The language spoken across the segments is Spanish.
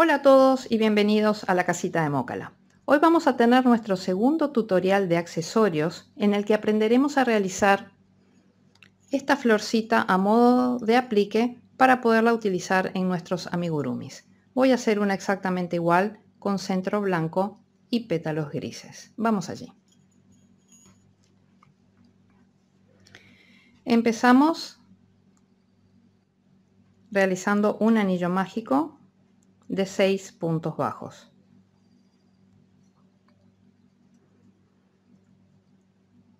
Hola a todos y bienvenidos a la casita de Mócala. Hoy vamos a tener nuestro segundo tutorial de accesorios en el que aprenderemos a realizar esta florcita a modo de aplique para poderla utilizar en nuestros amigurumis. Voy a hacer una exactamente igual con centro blanco y pétalos grises. Vamos allí. Empezamos realizando un anillo mágico de 6 puntos bajos.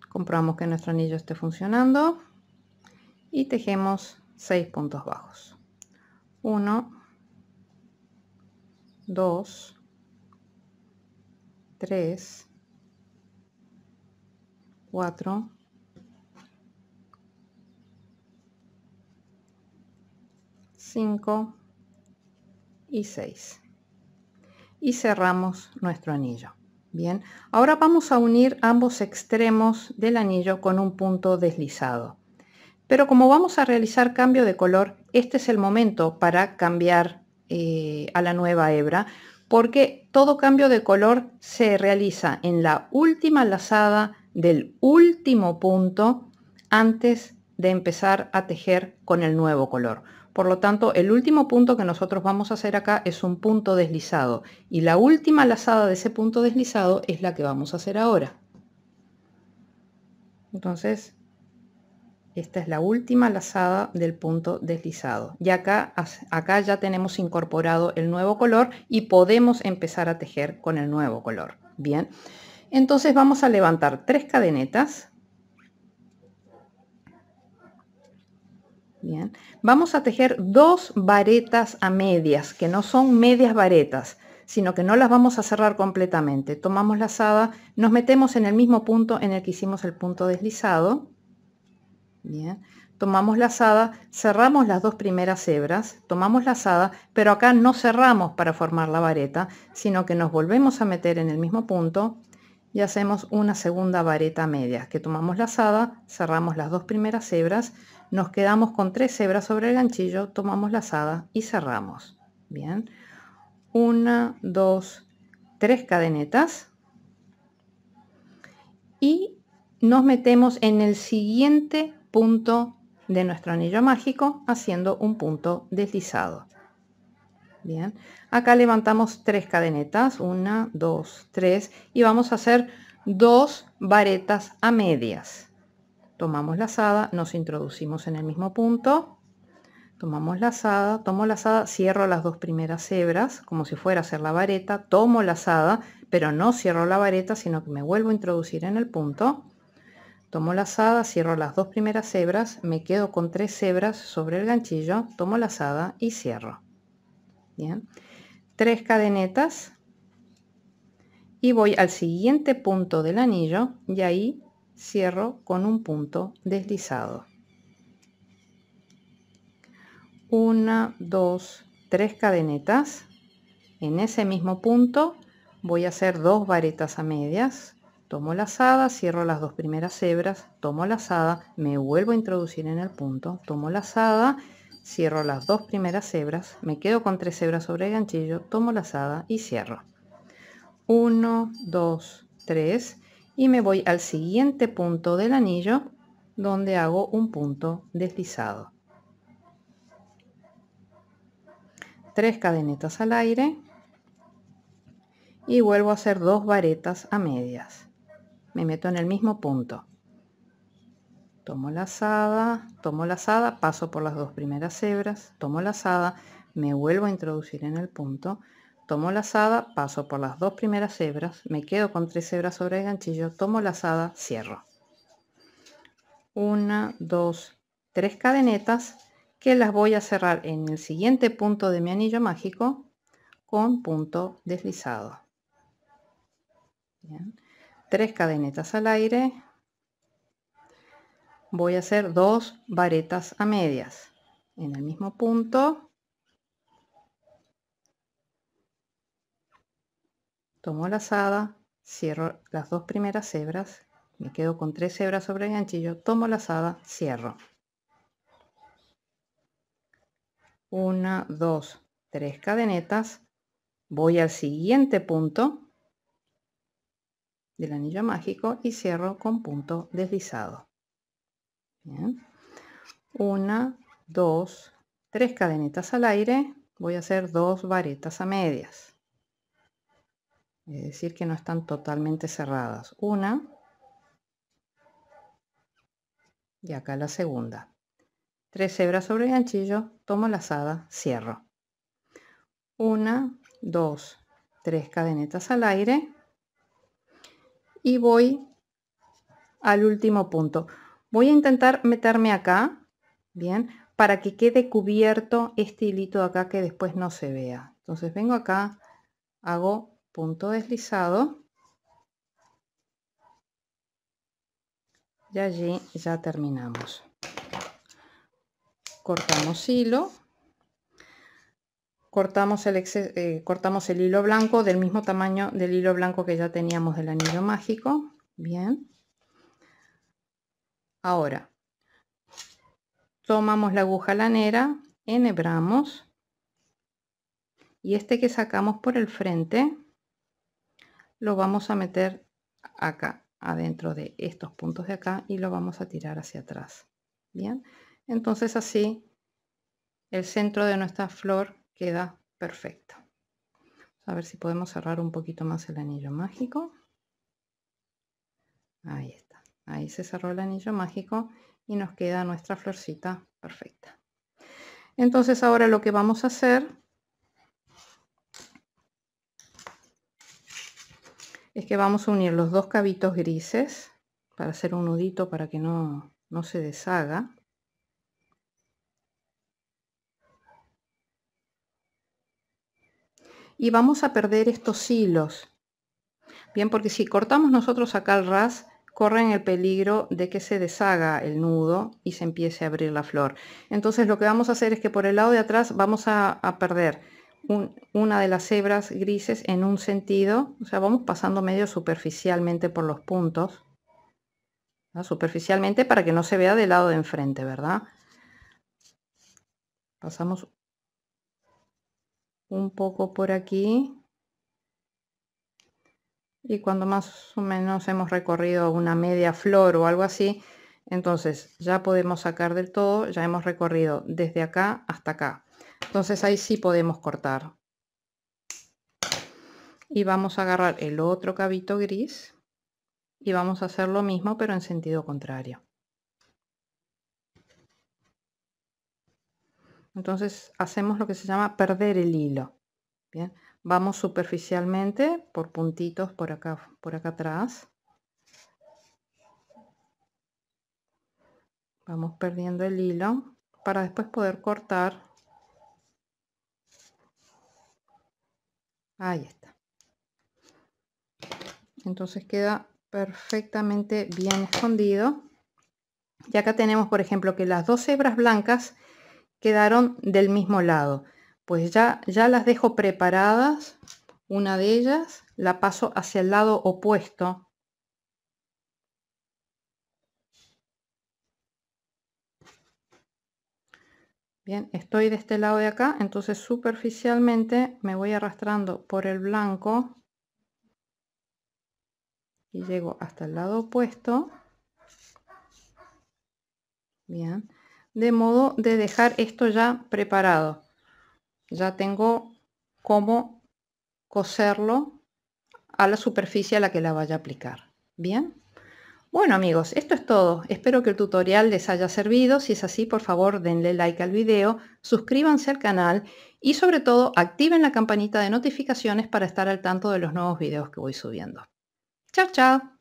Comprobamos que nuestro anillo esté funcionando y tejemos 6 puntos bajos. 1, 2, 3, 4, 5, y 6. Y cerramos nuestro anillo. Bien, ahora vamos a unir ambos extremos del anillo con un punto deslizado. Pero como vamos a realizar cambio de color, este es el momento para cambiar eh, a la nueva hebra, porque todo cambio de color se realiza en la última lazada del último punto antes de empezar a tejer con el nuevo color. Por lo tanto, el último punto que nosotros vamos a hacer acá es un punto deslizado y la última lazada de ese punto deslizado es la que vamos a hacer ahora. Entonces, esta es la última lazada del punto deslizado. Y acá, acá ya tenemos incorporado el nuevo color y podemos empezar a tejer con el nuevo color. Bien, entonces vamos a levantar tres cadenetas vamos a tejer dos varetas a medias, que no son medias varetas, sino que no las vamos a cerrar completamente. Tomamos la lazada, nos metemos en el mismo punto en el que hicimos el punto deslizado. Bien, tomamos lazada, cerramos las dos primeras hebras, tomamos lazada, pero acá no cerramos para formar la vareta, sino que nos volvemos a meter en el mismo punto, y hacemos una segunda vareta media, que tomamos lazada, cerramos las dos primeras hebras, nos quedamos con tres hebras sobre el ganchillo, tomamos lazada y cerramos. Bien, una, dos, tres cadenetas y nos metemos en el siguiente punto de nuestro anillo mágico haciendo un punto deslizado. Bien, acá levantamos tres cadenetas, una, dos, tres, y vamos a hacer dos varetas a medias. Tomamos lazada, nos introducimos en el mismo punto, tomamos lazada, tomo lazada, cierro las dos primeras hebras, como si fuera a hacer la vareta, tomo lazada, pero no cierro la vareta, sino que me vuelvo a introducir en el punto, tomo lazada, cierro las dos primeras hebras, me quedo con tres hebras sobre el ganchillo, tomo lazada y cierro. Bien. Tres cadenetas y voy al siguiente punto del anillo y ahí cierro con un punto deslizado. Una, dos, tres cadenetas. En ese mismo punto voy a hacer dos varetas a medias. Tomo lazada, cierro las dos primeras hebras, tomo lazada, me vuelvo a introducir en el punto, tomo lazada, cierro las dos primeras hebras, me quedo con tres hebras sobre el ganchillo, tomo la lazada y cierro. 1, 2, 3 y me voy al siguiente punto del anillo donde hago un punto deslizado. Tres cadenetas al aire y vuelvo a hacer dos varetas a medias. Me meto en el mismo punto tomo lazada, tomo lazada, paso por las dos primeras hebras, tomo lazada, me vuelvo a introducir en el punto, tomo lazada, paso por las dos primeras hebras, me quedo con tres hebras sobre el ganchillo, tomo lazada, cierro. Una, dos, tres cadenetas que las voy a cerrar en el siguiente punto de mi anillo mágico con punto deslizado. Tres cadenetas al aire, voy a hacer dos varetas a medias en el mismo punto tomo la lazada cierro las dos primeras hebras me quedo con tres hebras sobre el ganchillo tomo la lazada cierro una dos tres cadenetas voy al siguiente punto del anillo mágico y cierro con punto deslizado una, dos, tres cadenetas al aire. Voy a hacer dos varetas a medias. Es decir, que no están totalmente cerradas. Una. Y acá la segunda. Tres hebras sobre el ganchillo, tomo la lazada, cierro. Una, dos, tres cadenetas al aire. Y voy al último punto. Voy a intentar meterme acá, bien, para que quede cubierto este hilito acá que después no se vea. Entonces vengo acá, hago punto deslizado. Y allí ya terminamos. Cortamos hilo. Cortamos el, eh, cortamos el hilo blanco del mismo tamaño del hilo blanco que ya teníamos del anillo mágico. Bien. Ahora, tomamos la aguja lanera, enhebramos y este que sacamos por el frente lo vamos a meter acá, adentro de estos puntos de acá y lo vamos a tirar hacia atrás. Bien, entonces así el centro de nuestra flor queda perfecto. A ver si podemos cerrar un poquito más el anillo mágico. Ahí está. Ahí se cerró el anillo mágico y nos queda nuestra florcita perfecta. Entonces ahora lo que vamos a hacer es que vamos a unir los dos cabitos grises para hacer un nudito para que no, se deshaga. Y vamos a perder estos hilos. Bien, porque si cortamos nosotros acá el ras, corren el peligro de que se deshaga el nudo y se empiece a abrir la flor. Entonces lo que vamos a hacer es que por el lado de atrás vamos a, perder una de las hebras grises en un sentido, o sea, vamos pasando medio superficialmente por los puntos, superficialmente para que no se vea del lado de enfrente, ¿verdad? Pasamos un poco por aquí y cuando más o menos hemos recorrido una media flor o algo así, entonces ya podemos sacar del todo, ya hemos recorrido desde acá hasta acá. Entonces ahí sí podemos cortar. Y vamos a agarrar el otro cabito gris y vamos a hacer lo mismo pero en sentido contrario. Entonces hacemos lo que se llama perder el hilo. Bien. Vamos superficialmente por puntitos por acá, por acá atrás. Vamos perdiendo el hilo para después poder cortar. Ahí está. Entonces queda perfectamente bien escondido. Y acá tenemos, por ejemplo, que las dos hebras blancas quedaron del mismo lado pues ya, ya las dejo preparadas. Una de ellas la paso hacia el lado opuesto. Bien, estoy de este lado de acá, entonces superficialmente me voy arrastrando por el blanco y llego hasta el lado opuesto. Bien, de modo de dejar esto ya preparado ya tengo cómo coserlo a la superficie a la que la vaya a aplicar. Bien. Bueno amigos, esto es todo. Espero que el tutorial les haya servido. Si es así, por favor denle like al video, suscríbanse al canal y sobre todo activen la campanita de notificaciones para estar al tanto de los nuevos videos que voy subiendo. Chao, chao.